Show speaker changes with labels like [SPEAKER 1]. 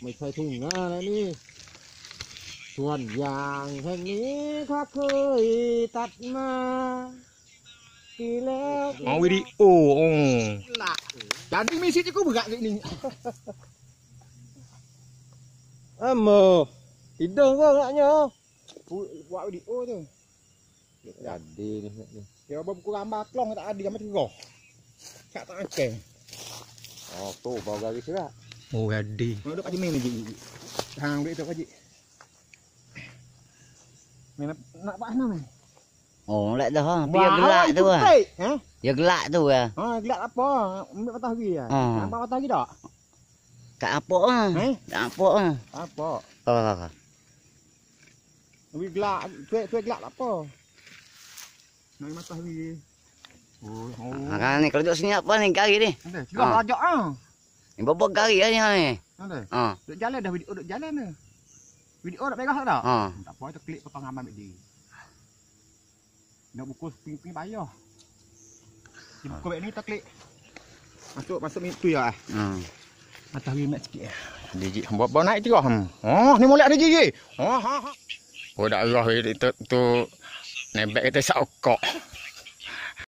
[SPEAKER 1] ไม่ใช่ทุ่งนาแล้วนี่ส่วนยางแห่งนี้ข้าเคยตัดมาปีแล้วอ๋อวิดีโอโอ้ละจานที่มีสิทธิ์จะก็บึกอะนี่อ่ะมือ Tidur ke agaknya? Buat video tu. Tak ada ni. Dia buat buku gambar kelong tak ada gambar tiga. Tak tak akeh. Oh, tu bau gari sedap. Oh, gadi. Mana dok pak cik main ni? Hang duit tu pak cik. Main nak apa mana ni? Oh, lek dah ha. Pi ha? ha? gelak tu ah. Ha? Ya gelak tu ah. Ha, gelak apa? Ambil patah lagi ah. Ya? Ha. Nampak patah lagi dak? Tak apa ah. Eh? Tak apa ah. Apa? Apa apa. Ambil gelak, tu tu gelak apa? Nak matah lagi. Oh. Ha kan ni kalau duduk sini apa ni gari ni? Ada. Kira ah. ajak ah. Ni bobok gari lah ni. Ada. Ah, ha. Ah. Duduk jalan dah video duduk jalan ni. Video nak pegang tak? Ha. Tak apa tu klik ke pengaman ambil dia. Nak buku ping-ping bayar. Ha. Buku ni tak klik. Masuk masuk itu ya. Hmm. Atas wimak sikit ya. Jijik hamba bau naik tiga ham. Oh, ni molek ada jijik. Oh, ha ha. Oh, dak roh itu tu nebek kita sokok.